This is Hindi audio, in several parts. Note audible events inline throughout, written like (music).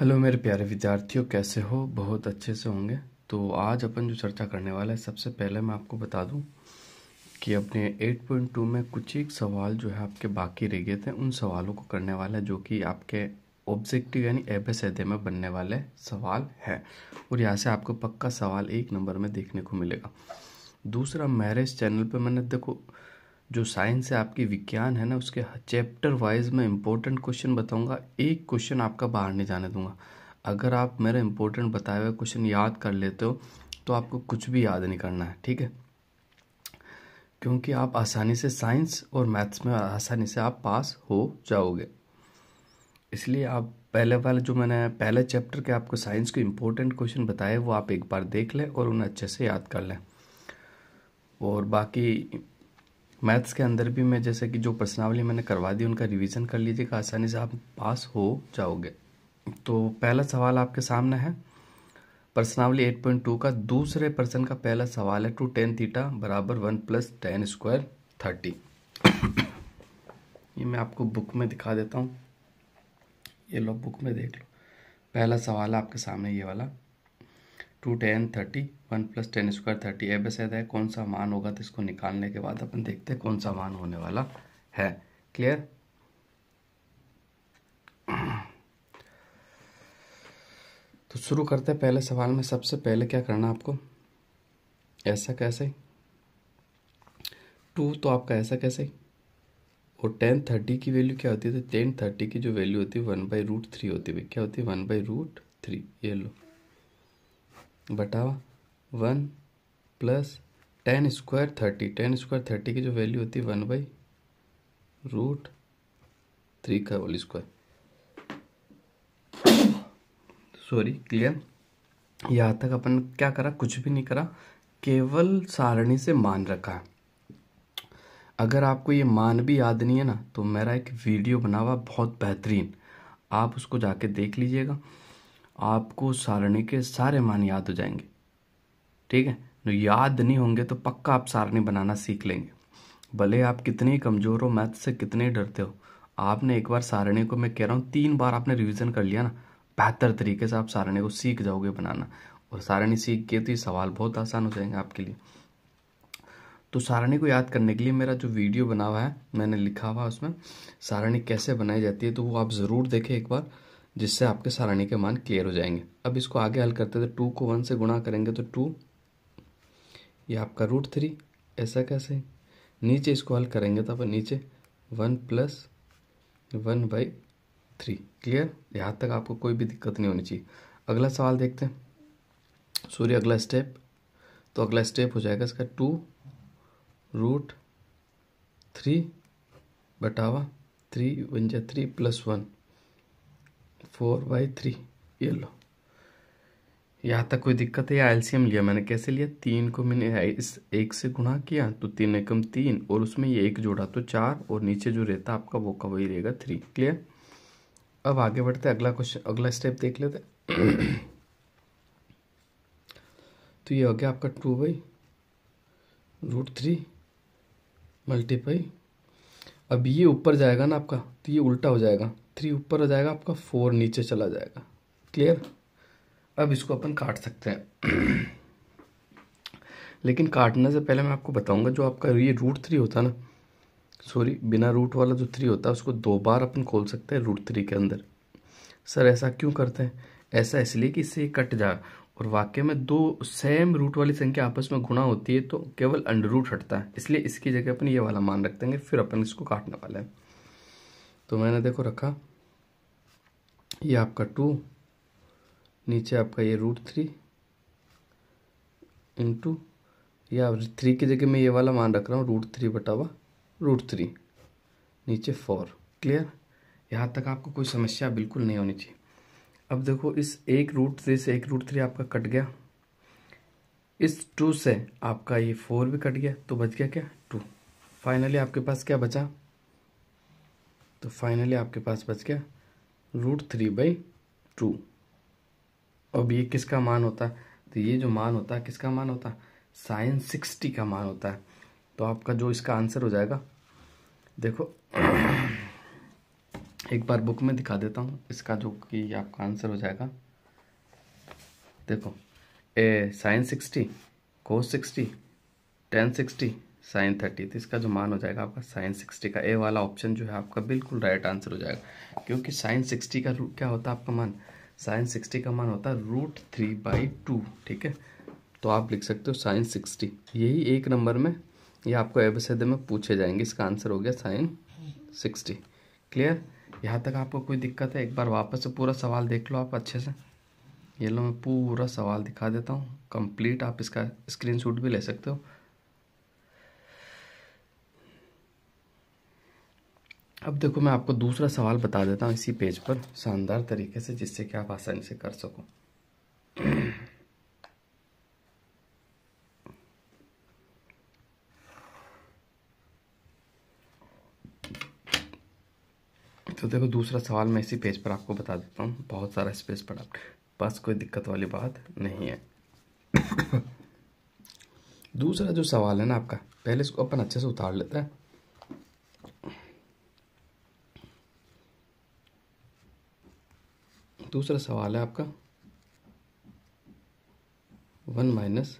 हेलो मेरे प्यारे विद्यार्थियों कैसे हो बहुत अच्छे से होंगे तो आज अपन जो चर्चा करने वाला है सबसे पहले मैं आपको बता दूं कि अपने 8.2 में कुछ एक सवाल जो है आपके बाकी रह गए थे उन सवालों को करने वाला है जो कि आपके ऑब्जेक्टिव यानी सदे में बनने वाले सवाल हैं और यहाँ से आपको पक्का सवाल एक नंबर में देखने को मिलेगा दूसरा मैरिज चैनल पर मैंने देखो जो साइंस है आपकी विज्ञान है ना उसके चैप्टर वाइज मैं इंपॉर्टेंट क्वेश्चन बताऊंगा एक क्वेश्चन आपका बाहर नहीं जाने दूंगा अगर आप मेरा इंपॉर्टेंट बताया हुआ क्वेश्चन याद कर लेते हो तो आपको कुछ भी याद नहीं करना है ठीक है क्योंकि आप आसानी से साइंस और मैथ्स में आसानी से आप पास हो जाओगे इसलिए आप पहले वाले जो मैंने पहले चैप्टर के आपको साइंस के इम्पोर्टेंट क्वेश्चन बताए वो आप एक बार देख लें और उन्हें अच्छे से याद कर लें और बाकी मैथ्स के अंदर भी मैं जैसे कि जो प्रश्नावली मैंने करवा दी उनका रिवीजन कर लीजिएगा आसानी से आप पास हो जाओगे तो पहला सवाल आपके सामने है प्रश्नावली 8.2 का दूसरे प्रश्न का पहला सवाल है टू टेन थीटा बराबर one plus tan square thirty ये मैं आपको बुक में दिखा देता हूँ ये लो बुक में देख लो पहला सवाल है आपके सामने ये वाला two tan thirty one plus tan square thirty एब बस है कौन सा मान होगा तो इसको निकालने के बाद अपन देखते हैं कौन सा मान होने वाला है क्लियर तो शुरू करते हैं पहले सवाल में सबसे पहले क्या करना आपको ऐसा कैसे टू तो आपका ऐसा कैसे और टेन थर्टी की वैल्यू क्या होती है तो टेन थर्टी की जो वैल्यू होती है वन बाई रूट थ्री होती है क्या होती है वन बाई रूट थ्री ये लो बटा one plus tan square thirty tan square thirty की जो वैल्यू होती है वन बाई रूट थ्री का होल स्क्वायर सॉरी क्लियर यहाँ तक अपन क्या करा कुछ भी नहीं करा केवल सारणी से मान रखा है अगर आपको ये मान भी याद नहीं है ना तो मेरा एक वीडियो बना हुआ बहुत बेहतरीन आप उसको जाके देख लीजिएगा आपको सारणी के सारे मान याद हो जाएंगे ठीक है तो याद नहीं होंगे तो पक्का आप सारणी बनाना सीख लेंगे भले आप कितने कमज़ोर हो मैथ से कितने डरते हो आपने एक बार सारणी को मैं कह रहा हूँ तीन बार आपने रिविज़न कर लिया ना बेहतर तरीके से आप सारणी को सीख जाओगे बनाना और सारणी सीख के तो ये सवाल बहुत आसान हो जाएंगे आपके लिए तो सारणी को याद करने के लिए मेरा जो वीडियो बना हुआ है मैंने लिखा हुआ उसमें सारणी कैसे बनाई जाती है तो वो आप ज़रूर देखें एक बार जिससे आपके सारणी के मान क्लियर हो जाएंगे अब इसको आगे हल करते थे टू को वन से गुणा करेंगे तो टू ये आपका रूट थ्री ऐसा कैसे नीचे इसको हल करेंगे तो अपन नीचे one plus one by three clear यहाँ तक आपको कोई भी दिक्कत नहीं होनी चाहिए अगला सवाल देखते हैं सूर्य अगला स्टेप तो अगला स्टेप हो जाएगा इसका टू रूट थ्री बटावा थ्री वन जै three plus one four by three ये लो यहाँ तक कोई दिक्कत है या एलसीएम लिया मैंने कैसे लिया तीन को मैंने इस एक से गुणा किया तो तीन एकम तीन और उसमें ये एक जोड़ा तो चार और नीचे जो रहता आपका वो का वही रहेगा थ्री क्लियर अब आगे बढ़ते अगला क्वेश्चन अगला स्टेप देख लेते (clears throat) तो ये हो गया आपका two by root three multiply अब ये ऊपर जाएगा ना आपका तो ये उल्टा हो जाएगा थ्री ऊपर हो जाएगा आपका फोर नीचे चला जाएगा क्लियर अब इसको अपन काट सकते हैं (clears throat) लेकिन काटने से पहले मैं आपको बताऊंगा जो आपका ये रूट थ्री होता है ना सॉरी बिना रूट वाला जो थ्री होता है उसको दो बार अपन खोल सकते हैं रूट थ्री के अंदर सर ऐसा क्यों करते हैं ऐसा इसलिए कि इससे कट जाए और वाक्य में दो सेम रूट वाली संख्या आपस में गुणा होती है तो केवल अंडर रूट हटता है इसलिए इसकी जगह अपन ये वाला मान रखते हैं फिर अपन इसको काटने वाला है तो मैंने देखो रखा ये आपका टू नीचे आपका ये रूट थ्री इंटू ये आप थ्री की जगह मैं ये वाला मान रख रहा हूँ रूट थ्री बटावा रूट थ्री नीचे फोर क्लियर यहाँ तक आपको कोई समस्या बिल्कुल नहीं होनी चाहिए अब देखो इस एक रूट थ्री से एक रूट थ्री आपका कट गया इस टू से आपका ये फोर भी कट गया तो बच गया क्या टू फाइनली आपके पास क्या बचा तो फाइनली आपके पास बच गया रूट थ्री बाई टू अब ये किसका मान होता है तो ये जो मान होता है किसका मान होता है साइन सिक्सटी का मान होता है तो आपका जो इसका आंसर हो जाएगा देखो एक बार बुक में दिखा देता हूँ इसका जो कि आपका आंसर हो जाएगा देखो A sine sixty cos sixty tan sixty sine thirty तो इसका जो मान हो जाएगा आपका साइन सिक्सटी का ए वाला ऑप्शन जो है आपका बिल्कुल राइट आंसर हो जाएगा क्योंकि साइन सिक्सटी का रूट क्या होता है आपका मान साइन सिक्सटी का मान होता है रूट थ्री बाई टू ठीक है तो आप लिख सकते हो साइन सिक्सटी यही एक नंबर में ये आपको एबसेद में पूछे जाएंगे इसका आंसर हो गया साइन सिक्सटी क्लियर यहाँ तक आपको कोई दिक्कत है एक बार वापस से पूरा सवाल देख लो आप अच्छे से ये लो मैं पूरा सवाल दिखा देता हूँ कंप्लीट आप इसका स्क्रीनशॉट भी ले सकते हो अब देखो मैं आपको दूसरा सवाल बता देता हूँ इसी पेज पर शानदार तरीके से जिससे कि आप आसानी से कर सको तो देखो दूसरा सवाल मैं इसी पेज पर आपको बता देता हूँ बहुत सारा स्पेस पर आपके पास कोई दिक्कत वाली बात नहीं है दूसरा जो सवाल है ना आपका पहले इसको अपन अच्छे से उतार लेते हैं दूसरा सवाल है आपका one minus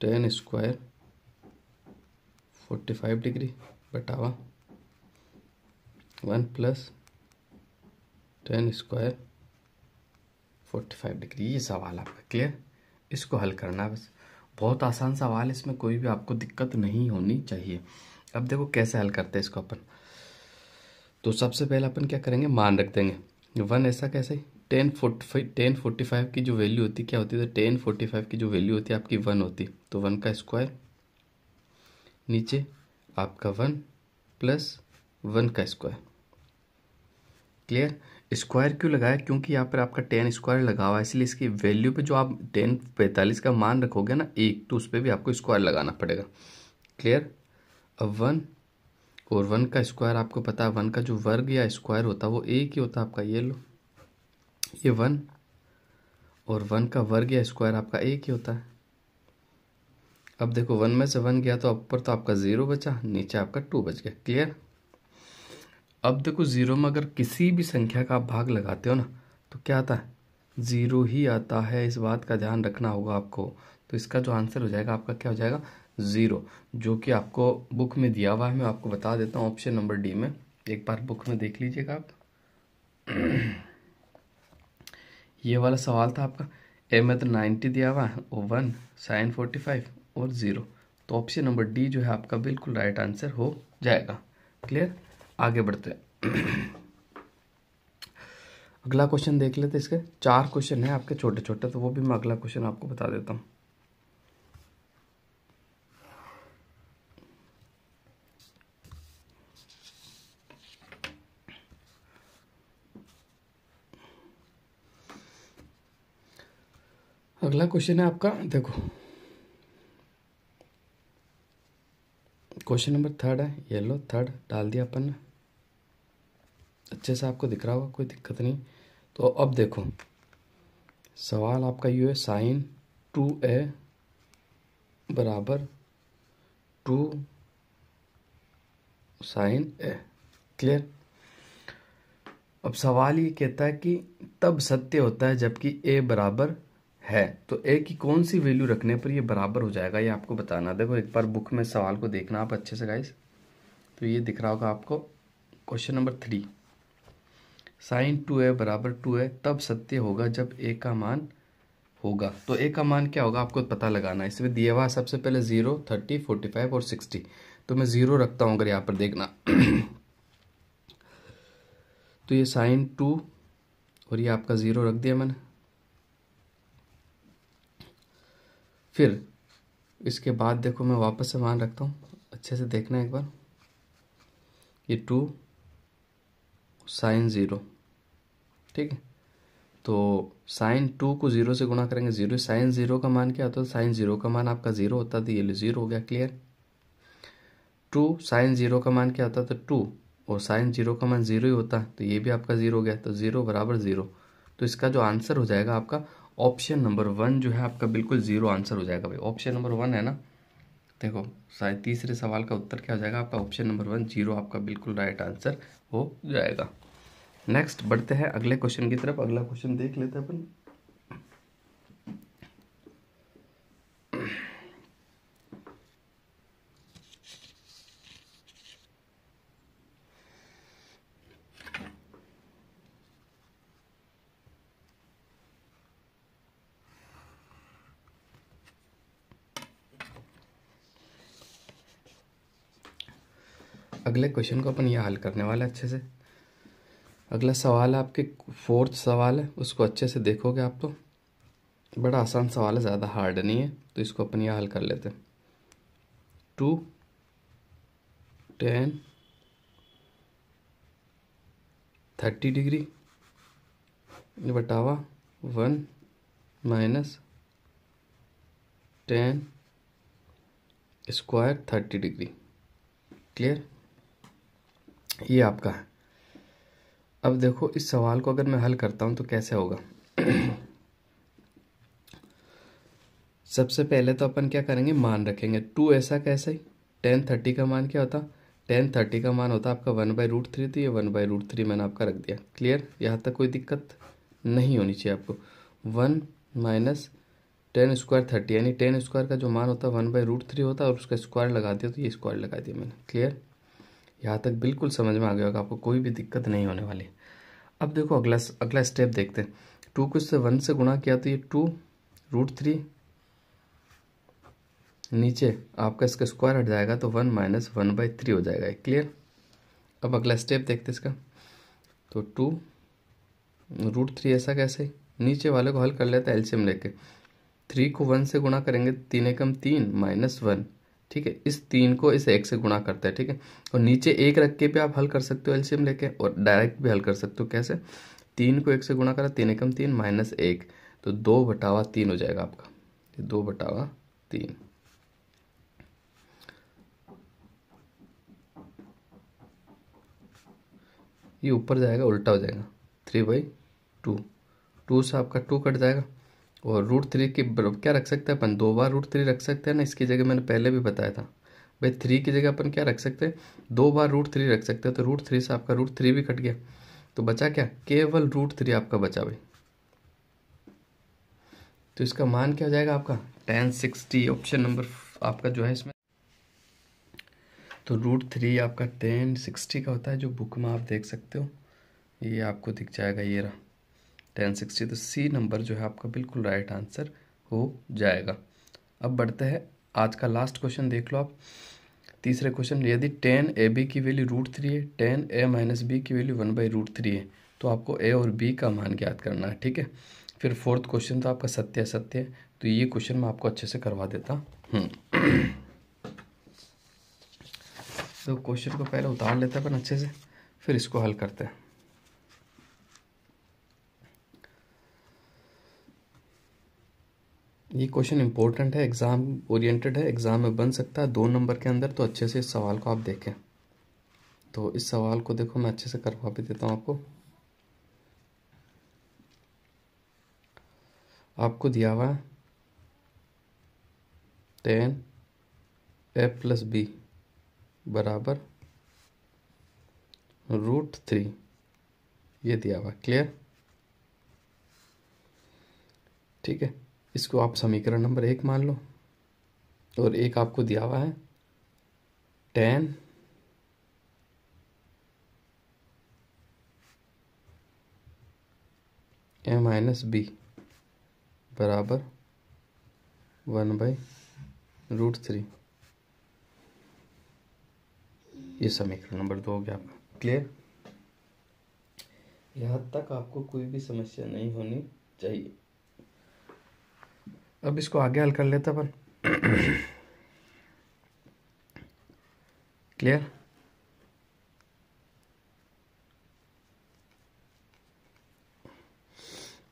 tan square forty five degree बटावा one plus tan square forty five degree ये सवाल आपका क्लियर इसको हल करना है बस बहुत आसान सवाल है इसमें कोई भी आपको दिक्कत नहीं होनी चाहिए अब देखो कैसे हल करते हैं इसको अपन तो सबसे पहले अपन क्या करेंगे मान रख देंगे वन ऐसा कैसे tan forty five tan forty five की जो वैल्यू होती है क्या होती है तो टेन फोर्टी फाइव की जो वैल्यू होती है आपकी वन होती तो वन का स्क्वायर नीचे आपका वन प्लस वन का स्क्वायर क्लियर स्क्वायर क्यों लगाया क्योंकि यहाँ पर आपका टेन स्क्वायर लगा हुआ है इसलिए इसकी वैल्यू पे जो आप टेन पैंतालीस का मान रखोगे ना एक तो उस पर भी आपको स्क्वायर लगाना पड़ेगा क्लियर अब वन और वन का स्क्वायर आपको पता है वन का जो वर्ग या स्क्वायर होता है वो एक ही होता है आपका ये लो ये वन और वन का वर्ग या स्क्वायर आपका एक ही होता है अब देखो वन में से वन गया तो ऊपर तो आपका ज़ीरो बचा नीचे आपका टू बच गया क्लियर अब देखो ज़ीरो में अगर किसी भी संख्या का आप भाग लगाते हो ना तो क्या आता है ज़ीरो ही आता है इस बात का ध्यान रखना होगा आपको तो इसका जो आंसर हो जाएगा आपका क्या हो जाएगा ज़ीरो जो कि आपको बुक में दिया हुआ है मैं आपको बता देता हूँ ऑप्शन नंबर डी में एक बार बुक में देख लीजिएगा आप तो। (clears throat) ये वाला सवाल था आपका ए में तो नाइन्टी दिया हुआ है ओ वन साइन फोर्टी फाइव और ज़ीरो तो ऑप्शन नंबर डी जो है आपका बिल्कुल राइट आंसर हो जाएगा क्लियर आगे बढ़ते हैं (clears throat) अगला क्वेश्चन देख लेते इसके चार क्वेश्चन है आपके छोटे छोटे तो वो भी मैं अगला क्वेश्चन आपको बता देता हूँ अगला क्वेश्चन है आपका देखो क्वेश्चन नंबर थर्ड है येलो थर्ड डाल दिया अपन ने अच्छे से आपको दिख रहा होगा कोई दिक्कत नहीं तो अब देखो सवाल आपका ये है साइन टू ए बराबर टू साइन ए क्लियर अब सवाल ये कहता है कि तब सत्य होता है जबकि ए बराबर है तो ए की कौन सी वैल्यू रखने पर ये बराबर हो जाएगा ये आपको बताना देखो एक बार बुक में सवाल को देखना आप अच्छे से गाइस तो ये दिख रहा होगा आपको question number three sine two A बराबर टू ए तब सत्य होगा जब ए का मान होगा तो ए का मान क्या होगा आपको पता लगाना इसमें दिया हुआ सबसे पहले जीरो थर्टी फोर्टी फाइव और सिक्सटी तो मैं जीरो रखता हूँ अगर यहाँ पर देखना तो ये साइन टू और ये आपका ज़ीरो रख दिया मैंने फिर इसके बाद देखो मैं वापस से मान रखता हूँ अच्छे से देखना एक बार ये टू साइन ज़ीरो ठीक है तो साइन टू को ज़ीरो से गुणा करेंगे ज़ीरो साइन ज़ीरो का मान क्या होता है साइन ज़ीरो का मान आपका ज़ीरो होता था ये ज़ीरो हो गया क्लियर टू साइन ज़ीरो का मान क्या होता है तो टू और साइन जीरो का मान जीरो ही होता है तो ये भी आपका जीरो हो गया तो जीरो बराबर जीरो तो इसका जो आंसर हो जाएगा आपका ऑप्शन नंबर वन जो है आपका बिल्कुल ज़ीरो आंसर हो जाएगा भाई ऑप्शन नंबर वन है ना देखो शायद तीसरे सवाल का उत्तर क्या हो जाएगा आपका ऑप्शन नंबर वन जीरो आपका बिल्कुल राइट आंसर हो जाएगा नेक्स्ट बढ़ते हैं अगले क्वेश्चन की तरफ अगला क्वेश्चन देख लेते हैं अपन क्वेश्चन को अपन ये हल करने वाला है अच्छे से अगला सवाल आपके फोर्थ सवाल है उसको अच्छे से देखोगे आप तो बड़ा आसान सवाल है ज़्यादा हार्ड नहीं है तो इसको अपन ये हल कर लेते हैं टू टेन थर्टी डिग्री बटावा one minus tan square thirty degree clear ये आपका है अब देखो इस सवाल को अगर मैं हल करता हूँ तो कैसे होगा सबसे पहले तो अपन क्या करेंगे मान रखेंगे टू ऐसा कैसे ही टेन थर्टी का मान क्या होता टेन थर्टी का मान होता आपका वन बाई रूट थ्री तो ये वन बाई रूट थ्री मैंने आपका रख दिया क्लियर यहाँ तक कोई दिक्कत नहीं होनी चाहिए आपको one minus tan square thirty यानी टेन स्क्वायर का जो मान होता है वन बाई रूट थ्री होता है और उसका स्क्वायर लगा दिया तो ये स्क्वायर लगा दिया मैंने क्लियर यहाँ तक बिल्कुल समझ में आ गया होगा आपको कोई भी दिक्कत नहीं होने वाली अब देखो अगला अगला स्टेप देखते हैं टू को इससे वन से गुणा किया तो ये टू रूट थ्री नीचे आपका इसका स्क्वायर हट जाएगा तो one minus one by three हो जाएगा क्लियर अब अगला स्टेप देखते इसका तो टू रूट थ्री ऐसा कैसे नीचे वाले को हल कर लेते हैं एल्शियम लेके थ्री को वन से गुणा करेंगे तीन एकम तीन माइनस वन ठीक है इस तीन को इस एक से गुणा करता है ठीक है और नीचे एक रख के भी आप हल कर सकते हो एल्शियम लेके और डायरेक्ट भी हल कर सकते हो कैसे तीन को एक से गुणा करा तीन एकम तीन माइनस एक तो दो बटावा तीन हो जाएगा आपका दो बटावा तीन ये ऊपर जाएगा उल्टा हो जाएगा थ्री बाई टू टू से आपका टू कट जाएगा और रूट थ्री के क्या रख सकते हैं अपन दो बार रूट थ्री रख सकते हैं ना इसकी जगह मैंने पहले भी बताया था भाई थ्री की जगह अपन क्या रख सकते हैं दो बार रूट थ्री रख सकते हैं तो रूट थ्री से आपका रूट थ्री भी कट गया तो बचा क्या केवल रूट थ्री आपका बचा भाई तो इसका मान क्या हो जाएगा आपका टेन सिक्सटी ऑप्शन नंबर आपका जो है इसमें तो रूट थ्री आपका टेन सिक्सटी का होता है जो बुक में आप देख सकते हो ये आपको दिख जाएगा ये रहा टेन सिक्सटी तो सी नंबर जो है आपका बिल्कुल राइट आंसर हो जाएगा अब बढ़ते हैं आज का लास्ट क्वेश्चन देख लो आप तीसरे क्वेश्चन यदि टेन ए बी की वैल्यू रूट थ्री है टेन ए माइनस बी की value one by root three है तो आपको ए और बी का मान ज्ञात करना है ठीक है फिर फोर्थ क्वेश्चन तो आपका सत्य सत्य है तो ये क्वेश्चन मैं आपको अच्छे से करवा देता हूँ तो क्वेश्चन को पहले उतार लेते हैं अपन अच्छे से फिर इसको हल करते हैं ये क्वेश्चन इंपॉर्टेंट है एग्जाम ओरिएंटेड है एग्जाम में बन सकता है दो नंबर के अंदर तो अच्छे से इस सवाल को आप देखें तो इस सवाल को देखो मैं अच्छे से करवा भी देता हूँ आपको आपको दिया हुआ टेन ए प्लस बी बराबर रूट थ्री ये दिया हुआ क्लियर ठीक है इसको आप समीकरण नंबर एक मान लो और एक आपको दिया हुआ है टेन ए माइनस बी बराबर वन बाई रूट थ्री ये समीकरण नंबर दो हो गया आपका क्लियर यहाँ तक आपको कोई भी समस्या नहीं होनी चाहिए अब इसको आगे हल कर लेते अपन क्लियर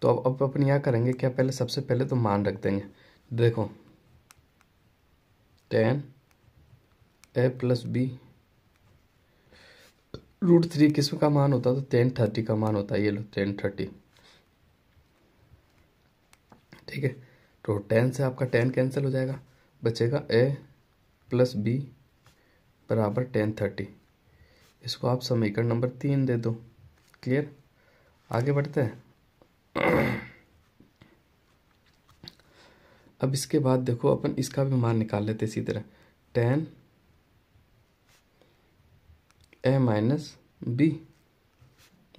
तो अब अपन यहाँ करेंगे क्या पहले सबसे पहले तो मान रख देंगे देखो tan A plus B root three किस्म का मान होता है तो टेन थर्टी का मान होता है ये लो टेन थर्टी ठीक है तो टेन से आपका टेन कैंसिल हो जाएगा बचेगा ए प्लस बी बराबर टेन थर्टी इसको आप समीकरण नंबर तीन दे दो क्लियर आगे बढ़ते हैं अब इसके बाद देखो अपन इसका भी मान निकाल लेते इसी तरह टेन ए माइनस बी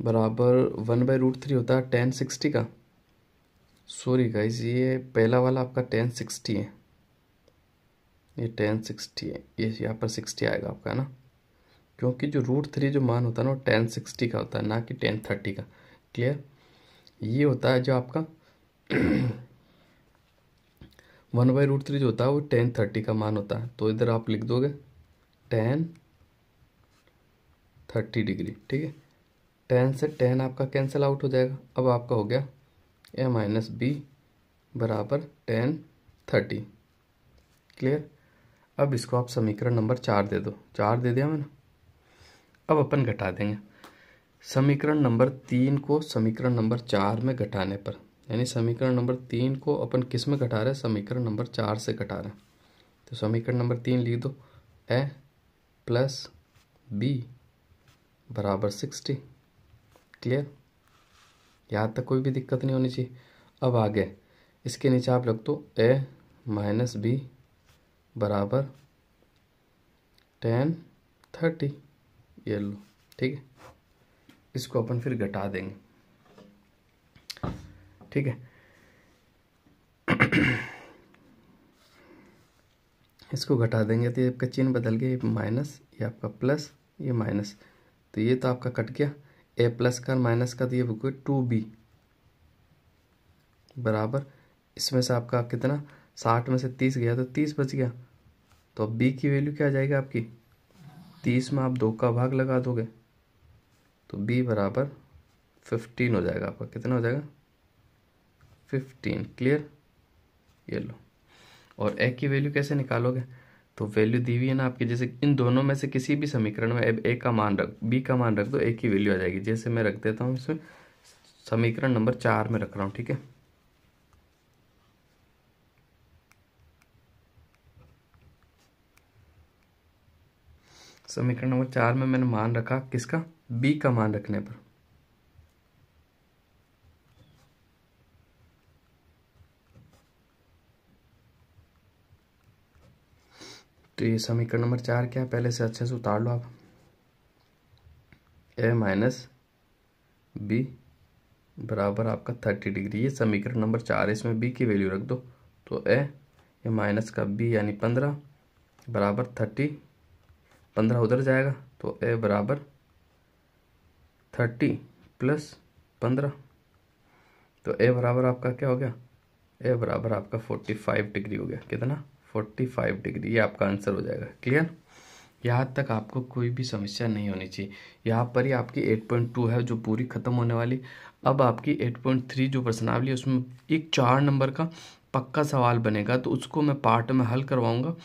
बराबर वन बाई रूट थ्री होता है टेन सिक्सटी का सॉरी गाइज ये पहला वाला आपका टेन सिक्सटी है ये टेन सिक्सटी है ये यहाँ पर सिक्सटी आएगा आपका है ना क्योंकि जो रूट थ्री जो मान होता है ना वो टेन सिक्सटी का होता है ना कि टेन थर्टी का क्लियर ये होता है जो आपका वन बाई रूट थ्री जो होता है वो टेन थर्टी का मान होता है तो इधर आप लिख दोगे टेन थर्टी डिग्री ठीक है टेन से टेन आपका कैंसिल आउट हो जाएगा अब आपका हो गया ए माइनस बी बराबर टेन थर्टी क्लियर अब इसको आप समीकरण नंबर चार दे दो चार दे दिया मैंने अब अपन घटा देंगे समीकरण नंबर तीन को समीकरण नंबर चार में घटाने पर यानी समीकरण नंबर तीन को अपन किस में घटा रहे हैं समीकरण नंबर चार से घटा रहे हैं तो समीकरण नंबर तीन लिख दो ए प्लस बी बराबर सिक्सटी क्लियर यहाँ तक कोई भी दिक्कत नहीं होनी चाहिए अब आगे इसके नीचे आप लिख दो तो ए माइनस बी बराबर टेन थर्टी ये लो ठीक है इसको अपन फिर घटा देंगे ठीक है इसको घटा देंगे तो ये आपका चिन्ह बदल गया ये माइनस ये आपका प्लस ये माइनस तो ये तो आपका कट गया ए प्लस का माइनस का तो ये टू बी बराबर इसमें से आपका कितना साठ में से तीस गया तो तीस बच गया तो अब बी की वैल्यू क्या आ जाएगी आपकी तीस में आप दो का भाग लगा दोगे तो बी बराबर फिफ्टीन हो जाएगा आपका कितना हो जाएगा फिफ्टीन क्लियर ये लो और ए की वैल्यू कैसे निकालोगे तो वैल्यू दी हुई है ना आपके जैसे इन दोनों में से किसी भी समीकरण में ए का मान रख बी का मान रख दो ए की वैल्यू आ जाएगी जैसे मैं रख देता हूँ इसमें समीकरण नंबर चार में रख रहा हूँ ठीक है समीकरण नंबर चार में मैंने मान रखा किसका बी का मान रखने पर तो ये समीकरण नंबर चार क्या है पहले से अच्छे से उतार लो आप ए माइनस बी बराबर आपका थर्टी डिग्री ये समीकरण नंबर चार है इसमें बी की वैल्यू रख दो तो ए ये माइनस का बी यानी पंद्रह बराबर थर्टी पंद्रह उधर जाएगा तो ए बराबर थर्टी प्लस पंद्रह तो ए बराबर आपका क्या हो गया ए बराबर आपका फोर्टी फाइव डिग्री हो गया कितना फोर्टी फाइव डिग्री ये आपका आंसर हो जाएगा क्लियर यहाँ तक आपको कोई भी समस्या नहीं होनी चाहिए यहाँ पर ही आपकी 8.2 है जो पूरी ख़त्म होने वाली अब आपकी 8.3 जो प्रश्नावली है उसमें एक चार नंबर का पक्का सवाल बनेगा तो उसको मैं पार्ट में हल करवाऊंगा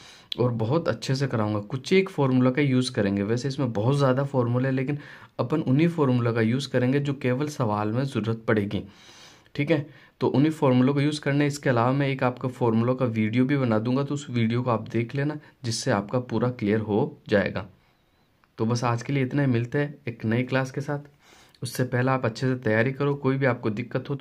और बहुत अच्छे से कराऊंगा कुछ एक फार्मूला का यूज़ करेंगे वैसे इसमें बहुत ज़्यादा फार्मूला है लेकिन अपन उन्हीं फार्मूला का यूज़ करेंगे जो केवल सवाल में ज़रूरत पड़ेगी ठीक है तो उन्हीं फॉर्मूलों का यूज़ करना है इसके अलावा मैं एक आपका फॉर्मूलों का वीडियो भी बना दूंगा तो उस वीडियो को आप देख लेना जिससे आपका पूरा क्लियर हो जाएगा तो बस आज के लिए इतना ही है मिलते हैं एक नई क्लास के साथ उससे पहला आप अच्छे से तैयारी करो कोई भी आपको दिक्कत हो तो